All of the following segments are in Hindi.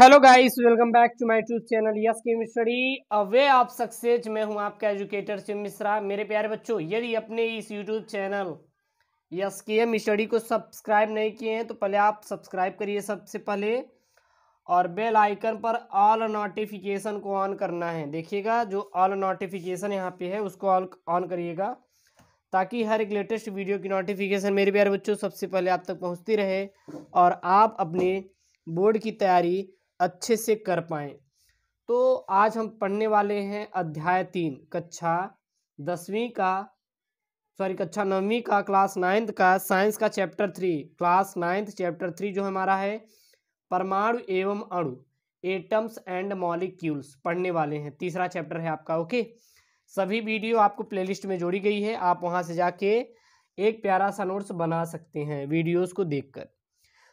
hello guys welcome back to my YouTube channel S chemistry अवे आप सक्सेस मैं हूं आपका एजुकेटर शिव मिश्रा मेरे प्यारे बच्चों यदि अपने इस YouTube channel S K M study को सब्सक्राइब नहीं किए हैं तो पहले आप सब्सक्राइब करिए सबसे पहले और बेल आइकन पर ऑल नोटिफिकेशन को ऑन करना है देखिएगा जो ऑल नोटिफिकेशन यहाँ पे है उसको ऑल ऑन करिएगा ताकि हर एक लेटेस्ट वीडियो की नोटिफिकेशन मेरे प्यारे बच्चों सबसे पहले आप तक पहुँचती रहे और आप अपने बोर्ड की तैयारी अच्छे से कर पाए तो आज हम पढ़ने वाले हैं अध्याय तीन कक्षा दसवीं का सॉरी कक्षा नौवीं का क्लास नाइन्थ का साइंस का chapter three class ninth chapter three जो हमारा है परमाणु एवं अणु एटम्स एंड मॉलिक्यूल्स पढ़ने वाले हैं तीसरा चैप्टर है आपका ओके सभी वीडियो आपको प्लेलिस्ट में जोड़ी गई है आप वहां से जाके एक प्यारा सा नोट्स बना सकते हैं वीडियोस को देखकर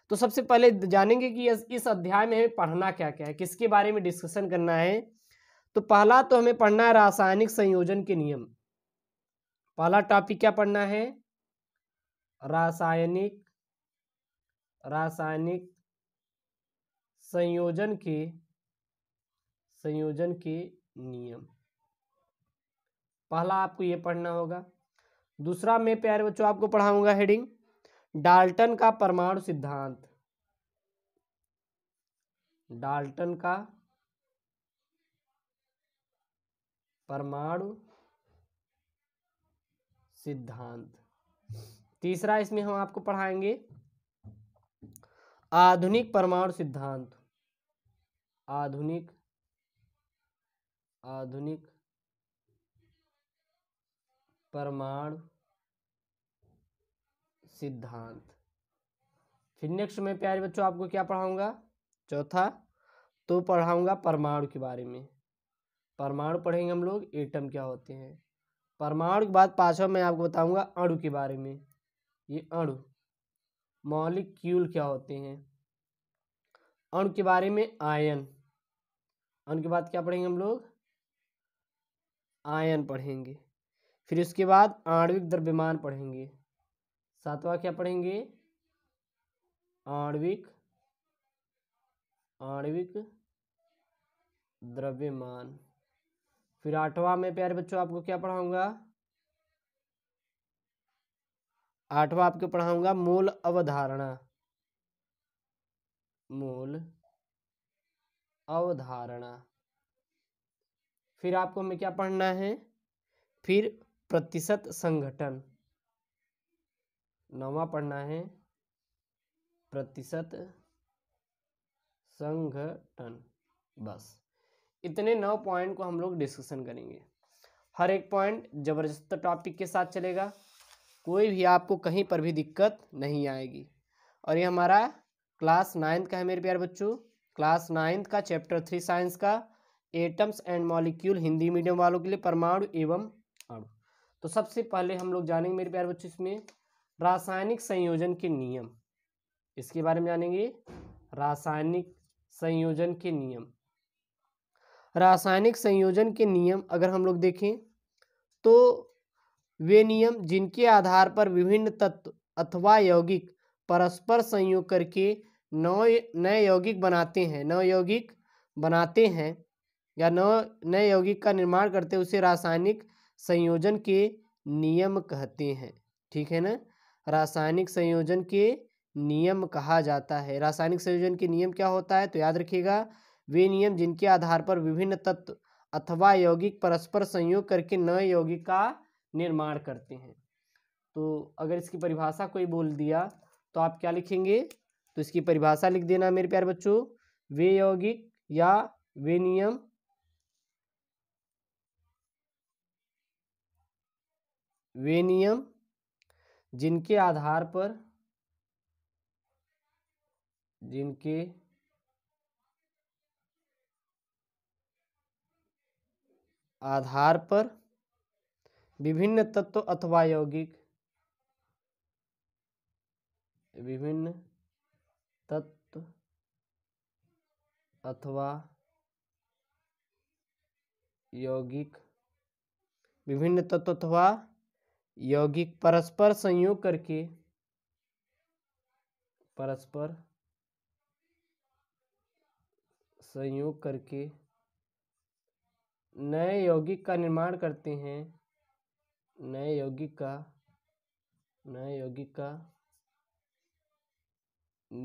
तो सबसे पहले जानेंगे कि इस अध्याय में हमें पढ़ना क्या क्या है किसके बारे में डिस्कशन करना है तो पहला तो हमें पढ़ना है रासायनिक संयोजन के नियम पहला टॉपिक क्या पढ़ना है रासायनिक रासायनिक संयोजन के संयोजन के नियम पहला आपको यह पढ़ना होगा दूसरा मैं प्यारे बच्चों आपको पढ़ाऊंगा हेडिंग डाल्टन का परमाणु सिद्धांत डाल्टन का परमाणु सिद्धांत तीसरा इसमें हम आपको पढ़ाएंगे आधुनिक परमाणु सिद्धांत आधुनिक आधुनिक परमाणु सिद्धांत फिर नेक्स्ट में प्यारे बच्चों आपको क्या पढ़ाऊंगा चौथा तो पढ़ाऊंगा परमाणु के बारे में परमाणु पढ़ेंगे हम लोग एटम क्या होते हैं परमाणु के बाद पांचवा मैं आपको बताऊंगा अणु के बारे में ये अणु क्यूल क्या होते हैं अणु के बारे में आयन अणु के बाद क्या पढ़ेंगे हम लोग आयन पढ़ेंगे फिर उसके बाद आणविक द्रव्यमान पढ़ेंगे सातवा क्या पढ़ेंगे आणविक आणविक द्रव्यमान फिर आठवां में प्यारे बच्चों आपको क्या पढ़ाऊंगा आठवां आपको पढ़ाऊंगा मूल अवधारणा मूल अवधारणा फिर आपको हमें क्या पढ़ना है फिर प्रतिशत संगठन नवा पढ़ना है प्रतिशत संगठन बस इतने नौ पॉइंट को हम लोग डिस्कशन करेंगे हर एक पॉइंट ज़बरदस्त टॉपिक के साथ चलेगा कोई भी आपको कहीं पर भी दिक्कत नहीं आएगी और ये हमारा क्लास नाइन्थ का है मेरे प्यार बच्चों क्लास नाइन्थ का चैप्टर थ्री साइंस का atoms and molecule Hindi medium वालों के लिए परमाणु एवं अणु तो सबसे पहले हम लोग जानेंगे मेरे प्यार बच्चों इसमें रासायनिक संयोजन के नियम इसके बारे में जानेंगे रासायनिक संयोजन के नियम रासायनिक संयोजन के नियम अगर हम लोग देखें तो वे नियम जिनके आधार पर विभिन्न तत्व अथवा यौगिक परस्पर संयोग करके नौ नए यौगिक बनाते हैं नव यौगिक बनाते हैं या नव नए यौगिक का निर्माण करते हैं उसे रासायनिक संयोजन के नियम कहते हैं ठीक है ना रासायनिक संयोजन के नियम कहा जाता है रासायनिक संयोजन के नियम क्या होता है तो याद रखिएगा वे नियम जिनके आधार पर विभिन्न तत्व अथवा यौगिक परस्पर संयोग करके नए यौगिक का निर्माण करते हैं तो अगर इसकी परिभाषा कोई बोल दिया तो आप क्या लिखेंगे तो इसकी परिभाषा लिख देना मेरे प्यारे बच्चों वे यौगिक या वे नियम वे नियम जिनके आधार पर जिनके आधार पर विभिन्न तत्व अथवा यौगिक विभिन्न तत्व अथवा यौगिक विभिन्न तत्व अथवा यौगिक परस्पर संयोग करके परस्पर संयोग करके नए यौगिक का निर्माण करते हैं नए यौगिक का नए यौगिक का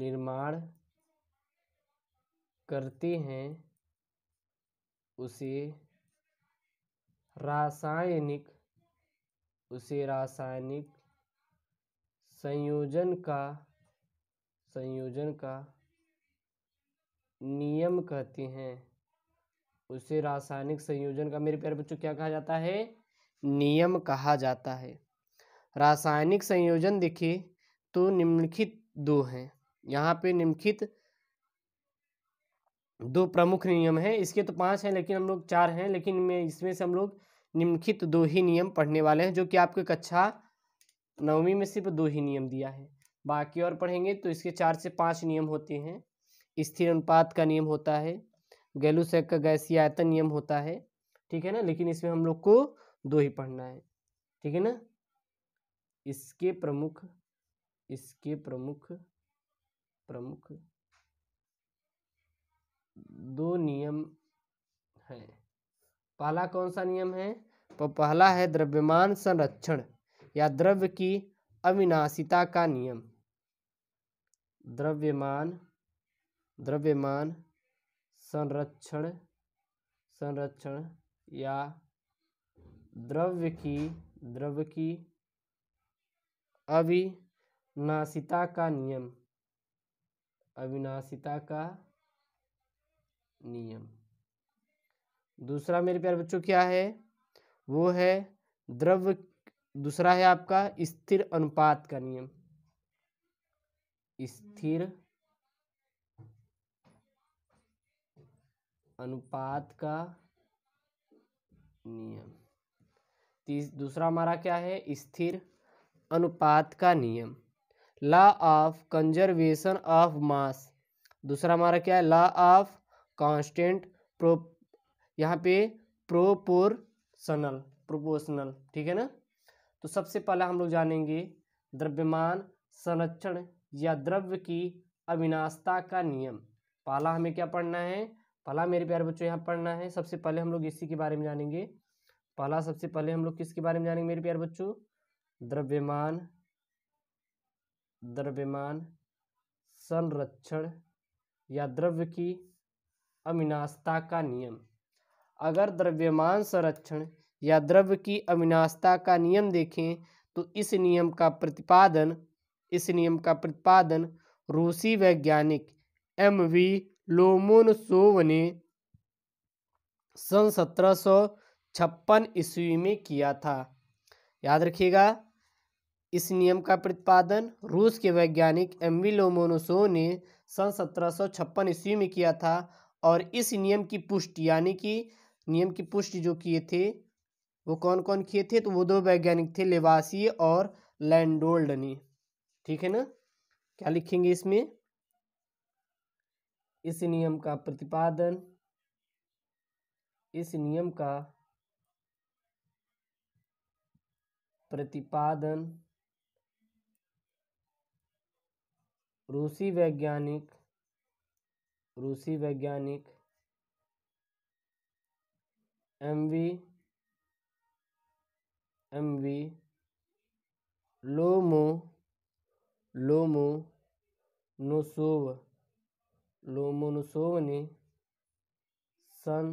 निर्माण करते हैं उसे रासायनिक उसे रासायनिक संयोजन का संयोजन का नियम कहते हैं उसे रासायनिक संयोजन का मेरे प्यारे बच्चों क्या कहा जाता है नियम कहा जाता है रासायनिक संयोजन देखिए तो निम्नलिखित दो हैं यहाँ पे निम्नलिखित दो प्रमुख नियम हैं इसके तो पांच हैं लेकिन हम लोग चार हैं लेकिन इसमें से हम लोग निम्नलिखित दो ही नियम पढ़ने वाले हैं जो कि आपको कक्षा अच्छा नवमी में सिर्फ दो ही नियम दिया है बाकी और पढ़ेंगे तो इसके चार से पांच नियम होते हैं स्थिर अनुपात का नियम होता है गैलूसैक का गैसीय आयतन नियम होता है ठीक है ना लेकिन इसमें हम लोग को दो ही पढ़ना है ठीक है ना इसके प्रमुख इसके प्रमुख प्रमुख दो नियम हैं पहला कौन सा नियम है तो पहला है द्रव्यमान संरक्षण या द्रव्य की अविनाशिता का नियम द्रव्यमान द्रव्यमान संरक्षण संरक्षण या द्रव्य की द्रव्य की अविनाशिता का नियम अविनाशिता का नियम दूसरा मेरे प्यारे बच्चों क्या है वो है द्रव्य दूसरा है आपका स्थिर अनुपात का नियम स्थिर अनुपात का नियम दूसरा हमारा क्या है स्थिर अनुपात का नियम law of conservation of mass दूसरा हमारा क्या है लॉ ऑफ कांस्टेंट प्रो यहाँ पे प्रोपोर्सनल प्रोपोर्शनल ठीक है ना तो सबसे पहला हम लोग जानेंगे द्रव्यमान संरक्षण या द्रव्य की अविनाशता का नियम पहला हमें क्या पढ़ना है पहला मेरे प्यारे बच्चों यहाँ पढ़ना है सबसे पहले हम लोग इसी के बारे में जानेंगे पहला सबसे पहले हम लोग किसके बारे में जानेंगे मेरे प्यारे बच्चों द्रव्यमान द्रव्यमान संरक्षण या द्रव्य की अविनाशता का नियम अगर द्रव्यमान संरक्षण या द्रव्य की अविनाशता का नियम देखें तो इस नियम का प्रतिपादन इस नियम का प्रतिपादन रूसी वैज्ञानिक एम वी लोमोनसोव ने सन सत्रह छप्पन ईस्वी में किया था याद रखिएगा इस नियम का प्रतिपादन रूस के वैज्ञानिक एम वी लोमोनसोव ने सन सत्रह छप्पन ईस्वी में किया था और इस नियम की पुष्टि यानी कि नियम की पुष्टि जो किए थे वो कौन कौन किए थे तो वो दो वैज्ञानिक थे लेवासी और लैंडोल्ड ने ठीक है ना क्या लिखेंगे इसमें इस नियम का प्रतिपादन इस नियम का प्रतिपादन रूसी वैज्ञानिक रूसी वैज्ञानिक एम वी एम वी लोमो लोमो नोसोव लोमोनोसोव ने सन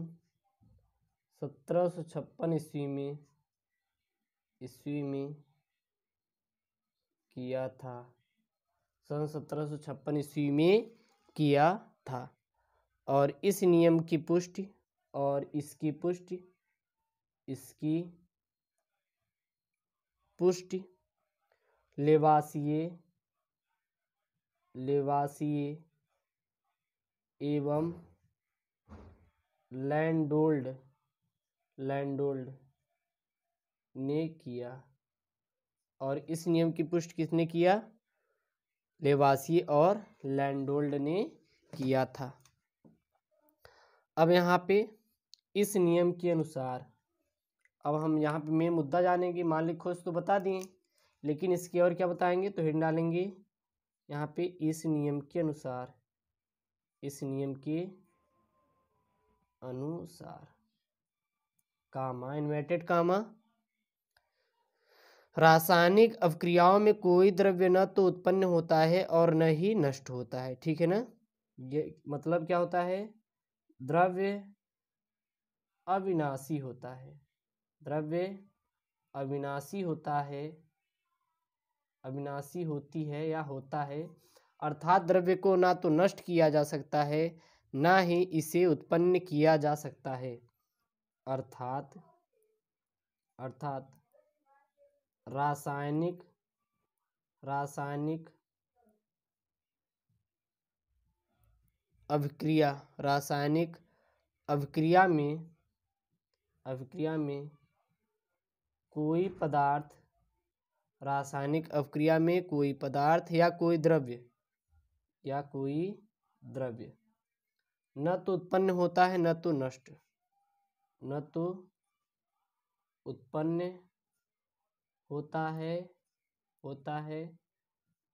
सत्रह सौ छप्पन ईस्वी में ईस्वी में किया था सन सत्रह सौ छप्पन ईस्वी में किया था और इस नियम की पुष्टि और इसकी पुष्टि इसकी पुष्टि लेवासीय लेवासीय एवं लैंडोल्ड लैंडोल्ड ने किया और इस नियम की पुष्टि किसने किया लेवासी और लैंडोल्ड ने किया था अब यहाँ पे इस नियम के अनुसार अब हम यहाँ पे मेन मुद्दा जानेंगे मालिक खोज तो बता दिए लेकिन इसके और क्या बताएंगे तो हिंड डालेंगे यहाँ पे इस नियम के अनुसार इस नियम के अनुसार कामा इन्वर्टेड कामा रासायनिक अवक्रियाओं में कोई द्रव्य न तो उत्पन्न होता है और न ही नष्ट होता है ठीक है ना ये मतलब क्या होता है द्रव्य अविनाशी होता है द्रव्य अविनाशी होता है अविनाशी होती है या होता है अर्थात द्रव्य को ना तो नष्ट किया जा सकता है ना ही इसे उत्पन्न किया जा सकता है अर्थात अर्थात रासायनिक रासायनिक अभिक्रिया रासायनिक अभिक्रिया में अभिक्रिया में कोई पदार्थ रासायनिक अभिक्रिया में कोई पदार्थ या कोई द्रव्य या कोई द्रव्य न तो उत्पन्न होता है न तो नष्ट न तो उत्पन्न होता है होता है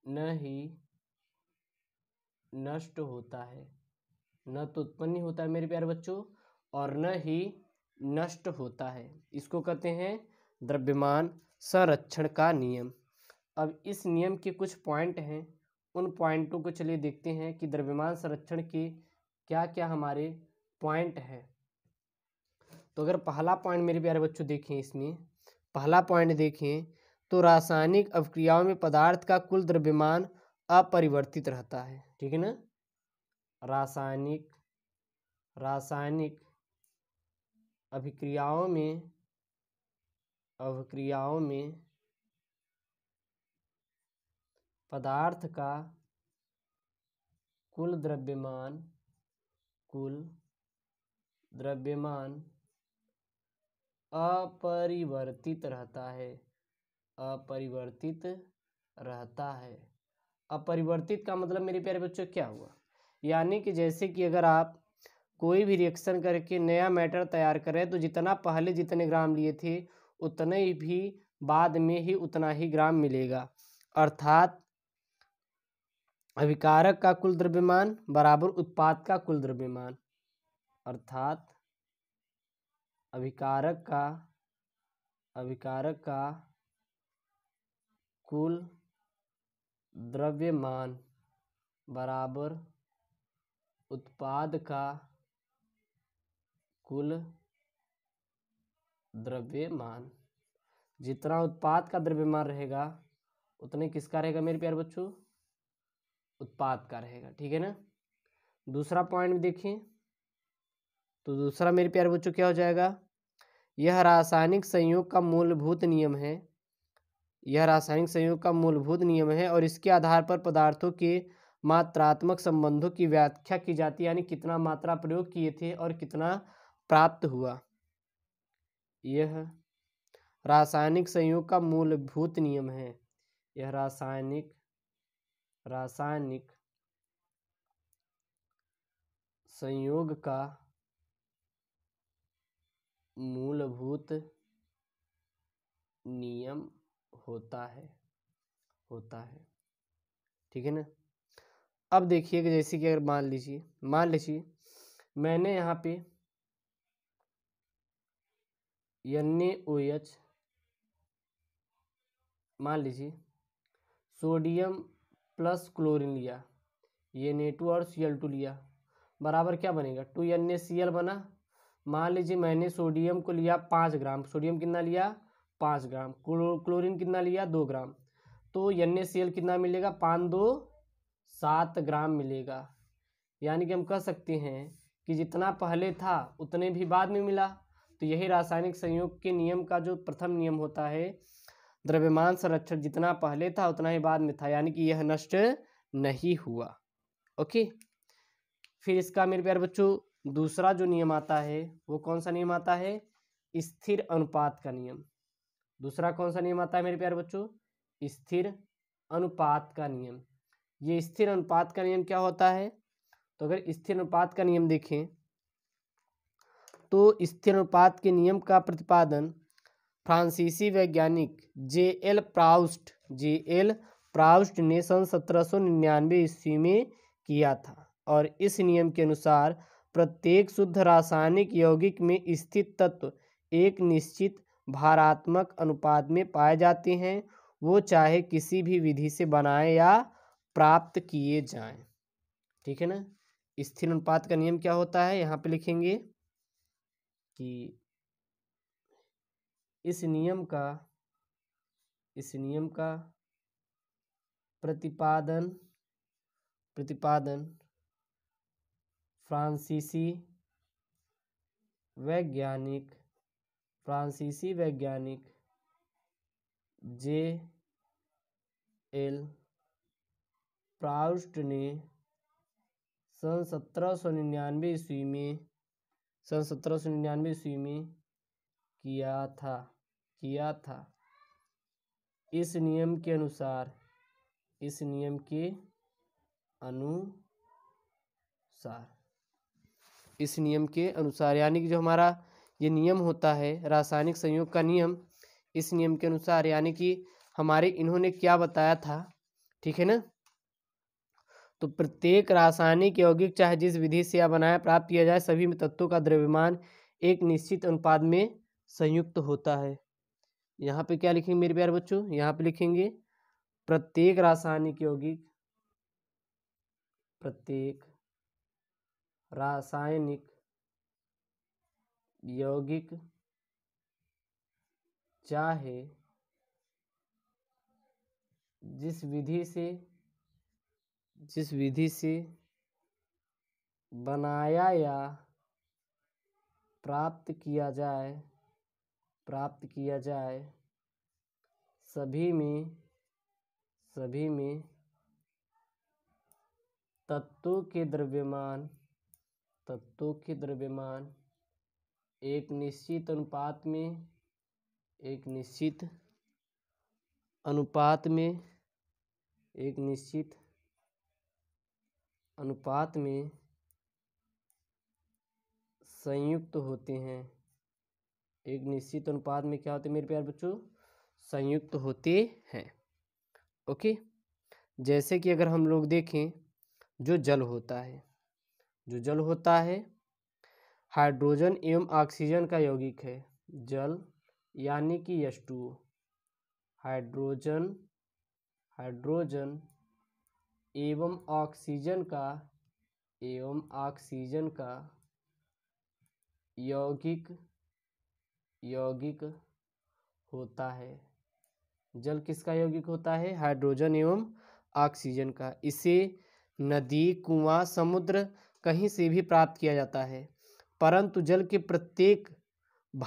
न ही नष्ट होता है न तो उत्पन्न होता है मेरे प्यारे बच्चों और न ही नष्ट होता है इसको कहते हैं द्रव्यमान संरक्षण का नियम अब इस नियम के कुछ पॉइंट हैं उन पॉइंटों को चलिए देखते हैं कि द्रव्यमान संरक्षण के क्या क्या हमारे पॉइंट हैं तो अगर पहला पॉइंट मेरे प्यारे बच्चों देखें इसमें पहला पॉइंट देखें तो रासायनिक अवक्रियाओं में पदार्थ का कुल द्रव्यमान अपरिवर्तित रहता है ठीक है ना रासायनिक रासायनिक अभिक्रियाओं में अभिक्रियाओं में पदार्थ का कुल द्रव्यमान कुल द्रव्यमान अपरिवर्तित रहता है अपरिवर्तित रहता है अपरिवर्तित का मतलब मेरे प्यारे बच्चों क्या हुआ यानी कि जैसे कि अगर आप कोई भी रिएक्शन करके नया मैटर तैयार करें तो जितना पहले जितने ग्राम लिए थे उतने भी बाद में ही उतना ही ग्राम मिलेगा अर्थात अभिकारक का कुल द्रव्यमान बराबर उत्पाद का कुल द्रव्यमान अर्थात अभिकारक का अभिकारक का कुल द्रव्यमान बराबर उत्पाद का कुल द्रव्यमान जितना उत्पाद का द्रव्यमान रहेगा उतने किसका रहेगा मेरे प्यारे बच्चों उत्पाद का रहेगा ठीक है ना दूसरा पॉइंट देखिए तो दूसरा मेरे प्यारे बच्चों क्या हो जाएगा यह रासायनिक संयोग का मूलभूत नियम है यह रासायनिक संयोग का मूलभूत नियम है और इसके आधार पर पदार्थों के मात्रात्मक संबंधों की व्याख्या की जाती है यानी कितना मात्रा प्रयोग किए थे और कितना प्राप्त हुआ यह रासायनिक संयोग का मूलभूत नियम है यह रासायनिक रासायनिक संयोग का मूलभूत नियम होता है होता है ठीक है ना अब देखिए कि जैसे कि अगर मान लीजिए मान लीजिए मैंने यहाँ पे एन ओ एच मान लीजिए सोडियम प्लस क्लोरीन लिया ये टू और सी एल टू लिया बराबर क्या बनेगा two N A C L बना मान लीजिए मैंने सोडियम को लिया पाँच ग्राम सोडियम कितना लिया पाँच ग्राम क्लोरीन कितना लिया दो ग्राम तो एन ए सी एल कितना मिलेगा पाँच दो सात ग्राम मिलेगा यानी कि हम कह सकते हैं कि जितना पहले था उतने भी बाद में मिला तो यही रासायनिक संयोग के नियम का जो प्रथम नियम होता है द्रव्यमान संरक्षण जितना पहले था उतना ही बाद में था यानी कि यह नष्ट नहीं हुआ ओके फिर इसका मेरे प्यार बच्चों दूसरा जो नियम आता है वो कौन सा नियम आता है स्थिर अनुपात का नियम दूसरा कौन सा नियम आता है मेरे प्यार बच्चों स्थिर अनुपात का नियम ये स्थिर अनुपात का नियम क्या होता है तो अगर स्थिर अनुपात का नियम देखें तो स्थिर अनुपात के नियम का प्रतिपादन फ्रांसीसी वैज्ञानिक J L Proust J L Proust ने सन सत्रह सौ निन्यानवे ईस्वी में किया था और इस नियम के अनुसार प्रत्येक शुद्ध रासायनिक यौगिक में स्थित तत्व एक निश्चित भारात्मक अनुपात में पाए जाते हैं वो चाहे किसी भी विधि से बनाए या प्राप्त किए जाएं ठीक है ना स्थिर अनुपात का नियम क्या होता है यहाँ पे लिखेंगे कि इस नियम का इस नियम का प्रतिपादन प्रतिपादन फ्रांसीसी वैज्ञानिक फ्रांसीसी वैज्ञानिक जे एल प्राउस्ट ने सन सत्रह सौ निन्यानवे ईस्वी में सन सत्रह सौ निन्यानवे ईस्वी में किया था किया था इस नियम के अनुसार इस नियम के अनुसार इस नियम के अनुसार यानी कि जो हमारा ये नियम होता है रासायनिक संयोग का नियम इस नियम के अनुसार यानी कि हमारे इन्होंने क्या बताया था ठीक है ना तो प्रत्येक रासायनिक यौगिक चाहे जिस विधि से या बनाया प्राप्त किया जाए सभी तत्वों का द्रव्यमान एक निश्चित अनुपात में संयुक्त होता है यहाँ पे क्या लिखेंगे मेरे प्यार बच्चों यहाँ पे लिखेंगे प्रत्येक रासायनिक यौगिक प्रत्येक रासायनिक यौगिक चाहे जिस विधि से जिस विधि से बनाया या प्राप्त किया जाए प्राप्त किया जाए सभी में सभी में तत्वों के द्रव्यमान तत्वों के द्रव्यमान एक निश्चित अनुपात में एक निश्चित अनुपात में एक निश्चित अनुपात में संयुक्त होते हैं एक निश्चित अनुपात में क्या होते हैं मेरे प्यार बच्चों संयुक्त होते हैं ओके जैसे कि अगर हम लोग देखें जो जल होता है जो जल होता है हाइड्रोजन एवं ऑक्सीजन का यौगिक है जल यानी कि यश हाइड्रोजन हाइड्रोजन एवं ऑक्सीजन का एवं ऑक्सीजन का यौगिक यौगिक होता है जल किसका यौगिक होता है हाइड्रोजन एवं ऑक्सीजन का इसे नदी कुआं समुद्र कहीं से भी प्राप्त किया जाता है परंतु जल के प्रत्येक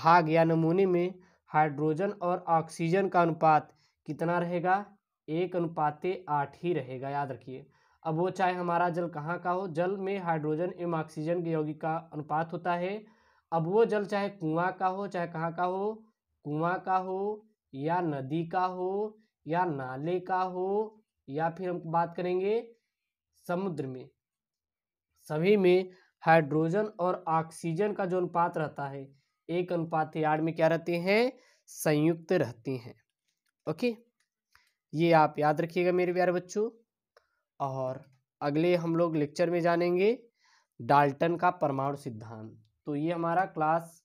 भाग या नमूने में हाइड्रोजन और ऑक्सीजन का अनुपात कितना रहेगा एक अनुपाते आठ ही रहेगा याद रखिए अब वो चाहे हमारा जल कहाँ का हो जल में हाइड्रोजन एवं ऑक्सीजन के यौगिक का अनुपात होता है अब वो जल चाहे कुआं का हो चाहे कहाँ का हो कुआं का हो या नदी का हो या नाले का हो या फिर हम बात करेंगे समुद्र में सभी में हाइड्रोजन और ऑक्सीजन का जो अनुपात रहता है एक अनुपात यार्ड में क्या रहते हैं संयुक्त रहते हैं ओके ये आप याद रखिएगा मेरे प्यारे बच्चों और अगले हम लोग लेक्चर में जानेंगे डाल्टन का परमाणु सिद्धांत तो ये हमारा क्लास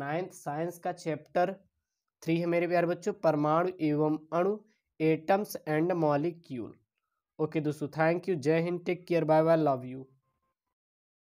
नाइन्थ साइंस का चैप्टर थ्री है मेरे प्यारे बच्चों परमाणु एवं अणु एटम्स एंड मॉलिक्यूल ओके दोस्तों थैंक यू जय हिंद take care bye bye love you